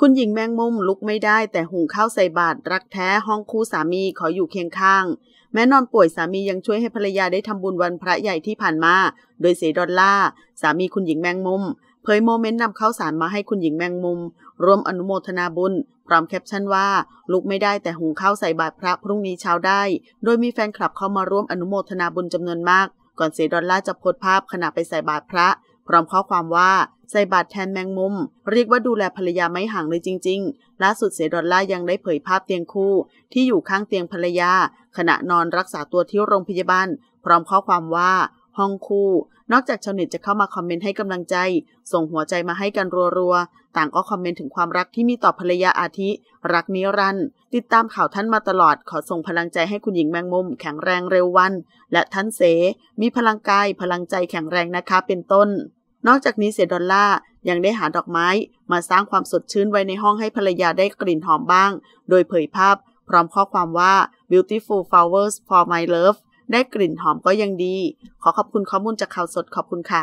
คุณหญิงแมงมุมลุกไม่ได้แต่หุงข้าวใส่บาตรรักแท้ห้องคู่สามีขออยู่เคียงข้าง แม้นอนป่วยสามียังช่วยให้ภรรยาได้ทำบุญวันพระใหญ่ที่ผ่านมาโดยเสียดอลล่าสามีคุณหญิงแมงมุมเผยโมเมนต์นำข้าวสารมาให้คุณหญิงแมงมุมร่วมอนุโมทนาบุญพร้อมแคปชั่นว่าลุกไม่ได้แต่หุงข้าวใส่บาตรพระพรุ่งนี้เช้าได้ โดยมีแฟนคลับเข้ามาร่วมอนุโมทนาบุญจำนวนมาก ก่อนเสียดอลล่าจะโพสภาพขณะไปใส่บาตรพระพร้อมข้อความว่าใส่บาดแทนแมงมุม เรียกว่าดูแลภรรยาไม่ห่างเลยจริงๆ ล่าสุดเสดอลล่ายังได้เผยภาพเตียงคู่ ที่อยู่ข้างเตียงภรรยา ขณะนอนรักษาตัวที่โรงพยาบาล พร้อมข้อความว่า ห้องคู่ นอกจากชาวเน็ตจะเข้ามาคอมเมนต์ให้กำลังใจ ส่งหัวใจมาให้กันรัวๆต่างก็คอมเมนต์ถึงความรักที่มีต่อภรรยาอาทิ รักนิรันติดตามข่าวท่านมาตลอด ขอส่งพลังใจให้คุณหญิงแมงมุมแข็งแรงเร็ววัน และท่านเส มีพลังกายพลังใจแข็งแรงนะคะเป็นต้นนอกจากนี้เสียดอลล่ายังได้หาดอกไม้ มาสร้างความสดชื่นไว้ในห้องให้ภรรยาได้กลิ่นหอมบ้าง โดยเผยภาพพร้อมข้อความว่า beautiful flowers for my love ได้กลิ่นหอมก็ยังดี ขอขอบคุณข้อมูลจากข่าวสดขอบคุณค่ะ